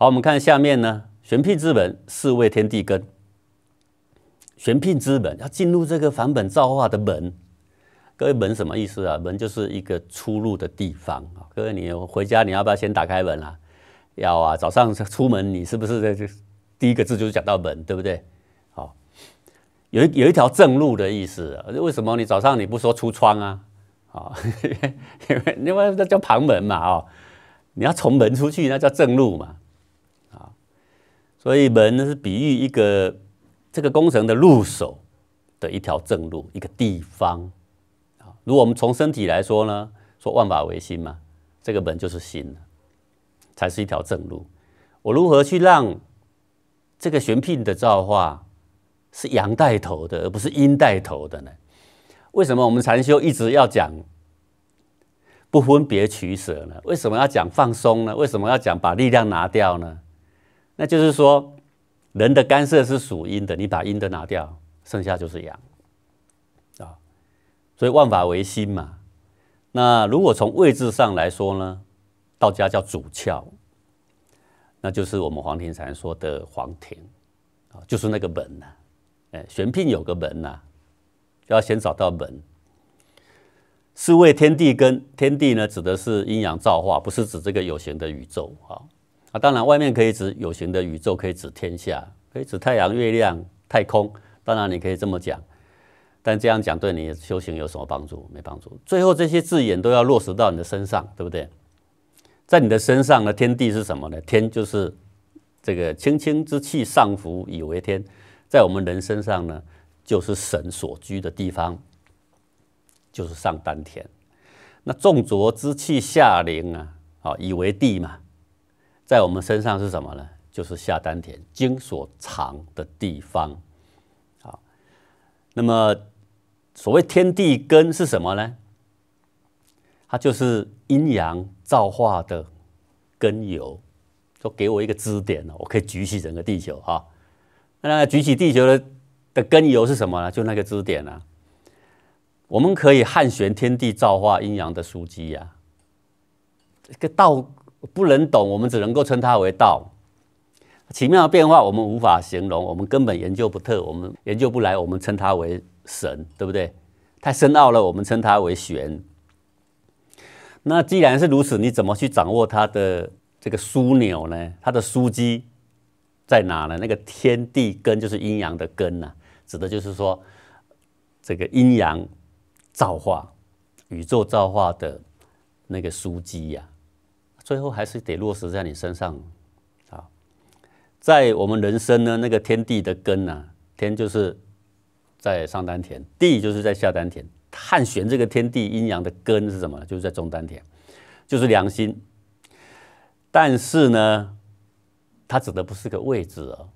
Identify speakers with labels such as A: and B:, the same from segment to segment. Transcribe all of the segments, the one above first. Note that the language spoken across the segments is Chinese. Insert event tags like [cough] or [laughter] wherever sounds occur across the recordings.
A: 好，我们看下面呢。玄牝之门，是位天地根。玄牝之门要进入这个返本造化的门。各位门什么意思啊？门就是一个出入的地方啊。各位，你回家你要不要先打开门啊？要啊。早上出门你是不是在这第一个字就是讲到门，对不对？好，有一有一条正路的意思。为什么你早上你不说出窗啊？哦，[laughs] 因为因为那叫旁门嘛哦。你要从门出去，那叫正路嘛。所以门呢是比喻一个这个工程的入手的一条正路，一个地方如果我们从身体来说呢，说万法唯心嘛，这个门就是心，才是一条正路。我如何去让这个玄牝的造化是阳带头的，而不是阴带头的呢？为什么我们禅修一直要讲不分别取舍呢？为什么要讲放松呢？为什么要讲把力量拿掉呢？那就是说，人的干涉是属阴的，你把阴的拿掉，剩下就是阳啊。所以万法唯心嘛。那如果从位置上来说呢，道家叫主窍，那就是我们黄庭禅说的黄庭啊，就是那个门呐。哎，玄牝有个门呐，要先找到门。是谓天地根，天地呢指的是阴阳造化，不是指这个有形的宇宙啊。啊，当然，外面可以指有形的宇宙，可以指天下，可以指太阳、月亮、太空。当然，你可以这么讲，但这样讲对你修行有什么帮助？没帮助。最后，这些字眼都要落实到你的身上，对不对？在你的身上呢，天地是什么呢？天就是这个清清之气上浮以为天，在我们人身上呢，就是神所居的地方，就是上丹田。那重浊之气下临啊，啊，以为地嘛。在我们身上是什么呢？就是下丹田，经所藏的地方。好，那么所谓天地根是什么呢？它就是阴阳造化的根由，说给我一个支点我可以举起整个地球啊！那举起地球的的根由是什么呢？就那个支点啊！我们可以汉玄天地造化阴阳的书籍呀，这个道。不能懂，我们只能够称它为道，奇妙的变化我们无法形容，我们根本研究不透，我们研究不来，我们称它为神，对不对？太深奥了，我们称它为玄。那既然是如此，你怎么去掌握它的这个枢纽呢？它的枢机在哪呢？那个天地根就是阴阳的根呐，指的就是说这个阴阳造化、宇宙造化的那个枢机呀。最后还是得落实在你身上，好，在我们人生呢，那个天地的根呢，天就是在上丹田，地就是在下丹田，汉玄这个天地阴阳的根是什么呢？就是在中丹田，就是良心。但是呢，它指的不是个位置哦，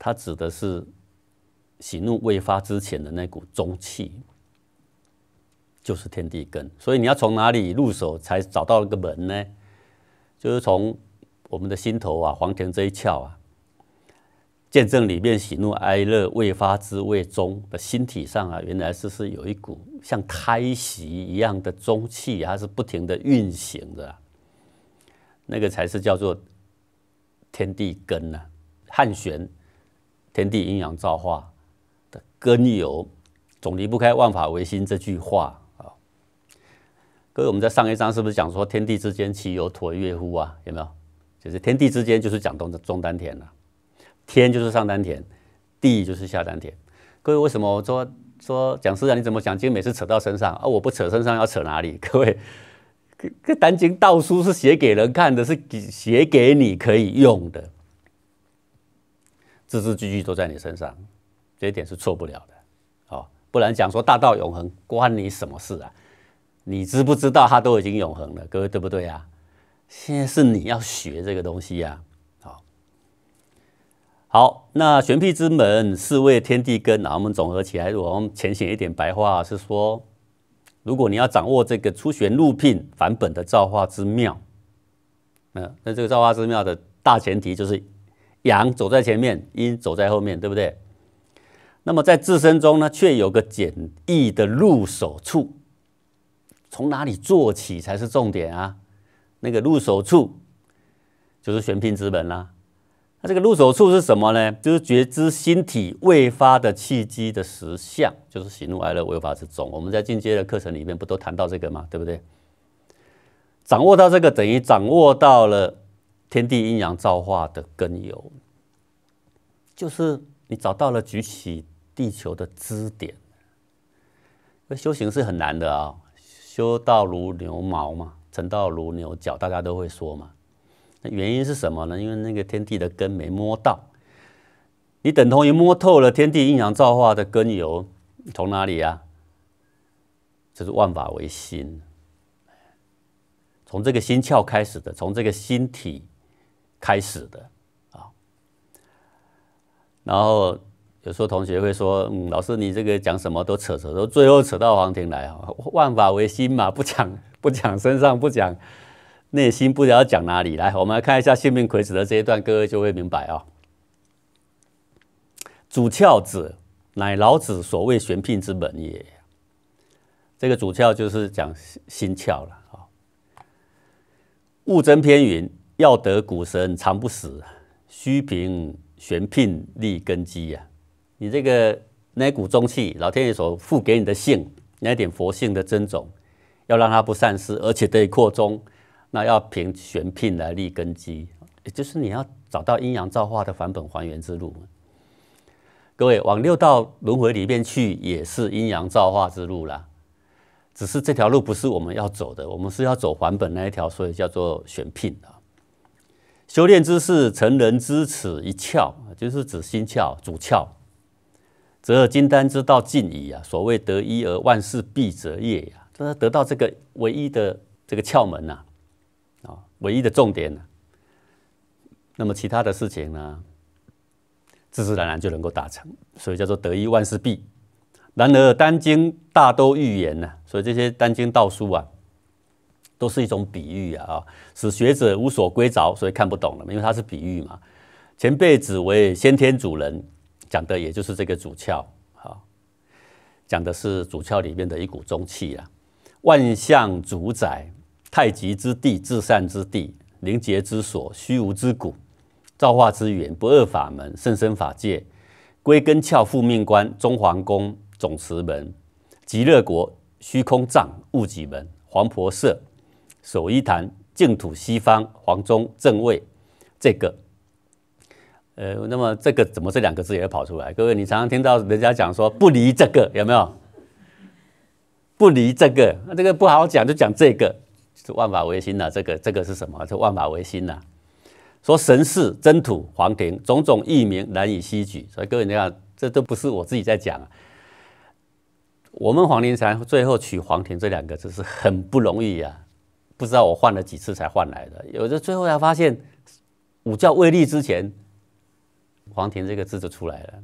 A: 它指的是喜怒未发之前的那股中气，就是天地根。所以你要从哪里入手才找到个门呢？就是从我们的心头啊、黄庭这一窍啊，见证里面喜怒哀乐未发之未终的心体上啊，原来是是有一股像胎息一样的中气，它是不停的运行的，那个才是叫做天地根呢，汉玄天地阴阳造化的根由，总离不开万法唯心这句话。各位，我们在上一章是不是讲说天地之间其有橐龠乎啊？有没有？就是天地之间就是讲中的中丹田了，天就是上丹田，地就是下丹田。各位为什么我说说讲师啊？你怎么讲？今天每次扯到身上啊，我不扯身上要扯哪里？[laughs] 各位，这丹经道书是写给人看的，是写给你可以用的，字字句句都在你身上，这一点是错不了的。哦，不然讲说大道永恒，关你什么事啊？你知不知道，它都已经永恒了，各位对不对呀？现在是你要学这个东西呀，好，好，那玄牝之门是为天地根，啊。我们总合起来，我们浅显一点白话是说，如果你要掌握这个出玄入聘返本的造化之妙，那那这个造化之妙的大前提就是阳走在前面，阴走在后面对不对？那么在自身中呢，却有个简易的入手处。从哪里做起才是重点啊？那个入手处就是玄牝之门啦。那这个入手处是什么呢？就是觉知心体未发的契机的实相，就是喜怒哀乐未发之中。我们在进阶的课程里面不都谈到这个吗？对不对？掌握到这个等于掌握到了天地阴阳造化的根由，就是你找到了举起地球的支点。那修行是很难的啊。修道如牛毛嘛，成道如牛角，大家都会说嘛。那原因是什么呢？因为那个天地的根没摸到，你等同于摸透了天地阴阳造化的根由，从哪里呀？就是万法唯心，从这个心窍开始的，从这个心体开始的啊。然后。有时候同学会说：“嗯，老师，你这个讲什么都扯扯，都最后扯到黄庭来啊？[laughs] 万法唯心嘛，不讲 [laughs] 不讲身上，不讲内心，不知道讲哪里。”来，我们来看一下性命魁子的这一段，各位就会明白啊。主窍子乃老子所谓玄牝之本也。这个主窍就是讲心窍了啊。物真篇云：“要得古神常不死，须凭玄牝立根基呀。”你这个那股中气，老天爷所赋给你的性，那点佛性的真种，要让它不散失，而且得以扩充，那要凭玄聘来立根基，也就是你要找到阴阳造化的返本还原之路。各位往六道轮回里面去，也是阴阳造化之路了，只是这条路不是我们要走的，我们是要走返本那一条，所以叫做玄聘。修炼之事，成人之耻，一窍，就是指心窍，主窍。则金丹之道尽矣啊！所谓得一而万事必者业呀，就是得到这个唯一的这个窍门呐，啊，唯一的重点。那么其他的事情呢，自自然然就能够达成，所以叫做得一万事必。然而丹经大都预言呢，所以这些丹经道书啊，都是一种比喻啊，使学者无所归着，所以看不懂了，因为它是比喻嘛。前辈子为先天主人。讲的也就是这个主窍，好，讲的是主窍里面的一股中气啊。万象主宰，太极之地，至善之地，灵结之所，虚无之谷，造化之源，不二法门，甚深法界，归根窍复命关，中皇宫总持门，极乐国虚空藏悟己门，黄婆舍守一坛净土西方黄宗正位，这个。呃，那么这个怎么这两个字也跑出来？各位，你常常听到人家讲说不离这个，有没有？不离这个，那这个不好讲，就讲这个，是万法唯心呐。这个这个是什么？是万法唯心呐。说神是真土皇庭种种异名难以吸举，所以各位你看，这都不是我自己在讲。啊。我们黄庭禅最后取黄庭这两个字是很不容易啊，不知道我换了几次才换来的。有的最后才发现，五教未立之前。黄庭这个字就出来了，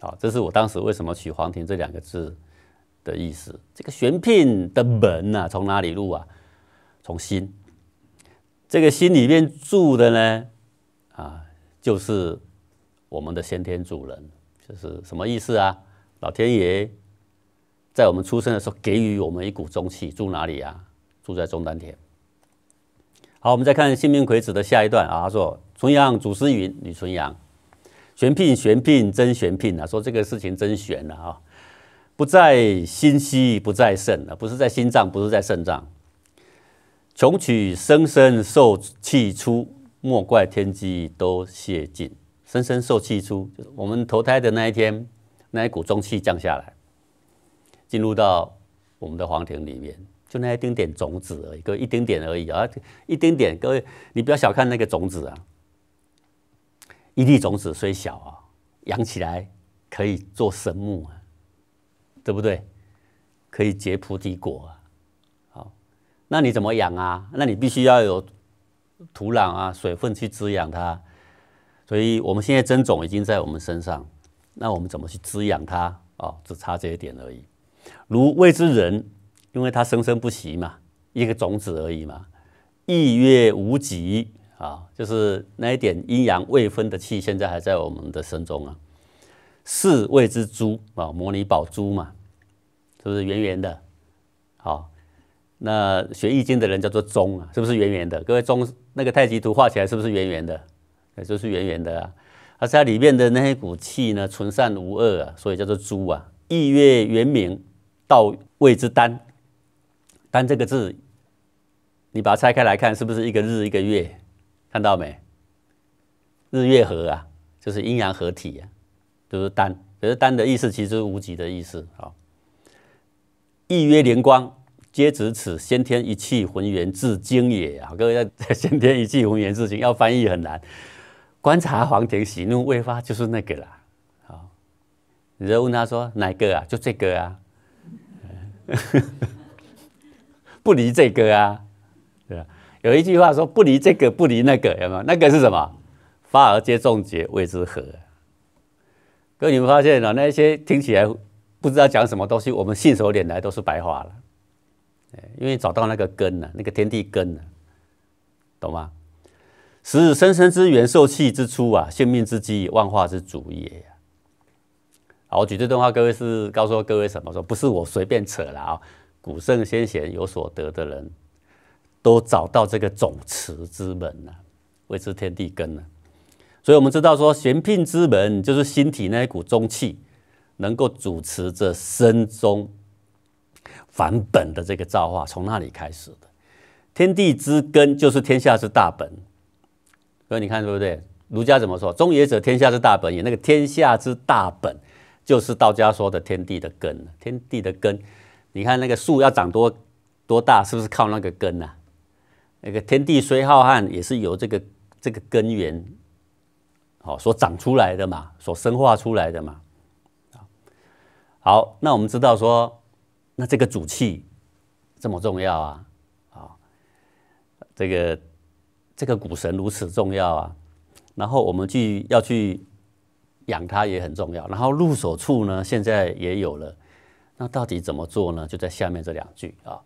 A: 好，这是我当时为什么取黄庭这两个字的意思。这个玄牝的门呐，从哪里入啊？从心。这个心里面住的呢，啊，就是我们的先天主人，就是什么意思啊？老天爷在我们出生的时候给予我们一股中气，住哪里啊？住在中丹田。好，我们再看辛明奎子的下一段啊，他说：纯阳祖师云，女纯阳。玄牝，玄牝，真玄牝啊！说这个事情真玄了啊！不在心息，不在肾啊，不是在心脏，不是在肾脏。穷取生生受气出，莫怪天机都泄尽。生生受气出，就是我们投胎的那一天，那一股中气降下来，进入到我们的黄庭里面，就那一丁点种子而已，一丁点而已啊，一丁点。各位，你不要小看那个种子啊！一粒种子虽小啊，养起来可以做神木啊，对不对？可以结菩提果啊。好，那你怎么养啊？那你必须要有土壤啊、水分去滋养它。所以，我们现在真种已经在我们身上，那我们怎么去滋养它？哦，只差这一点而已。如谓之人，因为它生生不息嘛，一个种子而已嘛，意曰无极。啊，就是那一点阴阳未分的气，现在还在我们的身中啊。四谓之珠啊，模拟宝珠嘛，是不是圆圆的？好，那学易经的人叫做中啊，是不是圆圆的？各位中那个太极图画起来是不是圆圆的？也就是圆圆的啊。而且里面的那些股气呢，纯善无恶啊，所以叫做珠啊。意月圆明，道谓之丹。丹这个字，你把它拆开来看，是不是一个日，一个月？看到没？日月合啊，就是阴阳合体啊，就是丹，可是丹的意思其实是无极的意思。好，一曰灵光，皆指此先天一气浑元至精也啊。各位要 [laughs] 先天一气浑元至精，要翻译很难。观察黄庭喜怒未发，就是那个啦。好，你就问他说哪个啊？就这个啊，[laughs] 不离这个啊。有一句话说：“不离这个，不离那个，有没有？那个是什么？发而皆众结，谓之和。各位，你们发现了，那些听起来不知道讲什么东西，我们信手拈来都是白话了。因为找到那个根了，那个天地根了，懂吗？使生生之元，受气之初啊，性命之基，万化之主也。好，我举这段话，各位是告诉各位什么？说不是我随便扯了啊，古圣先贤有所得的人。”都找到这个总池之门了，谓之天地根了。所以，我们知道说玄牝之门就是心体那一股中气，能够主持着身中返本的这个造化，从那里开始的。天地之根就是天下之大本。所以你看对不对？儒家怎么说？中也者，天下之大本也。那个天下之大本就是道家说的天地的根。天地的根，你看那个树要长多，多大，是不是靠那个根呢？那个天地虽浩瀚，也是由这个这个根源，好所长出来的嘛，所生化出来的嘛。好，那我们知道说，那这个主气这么重要啊，啊，这个这个股神如此重要啊，然后我们去要去养它也很重要，然后入手处呢，现在也有了，那到底怎么做呢？就在下面这两句啊。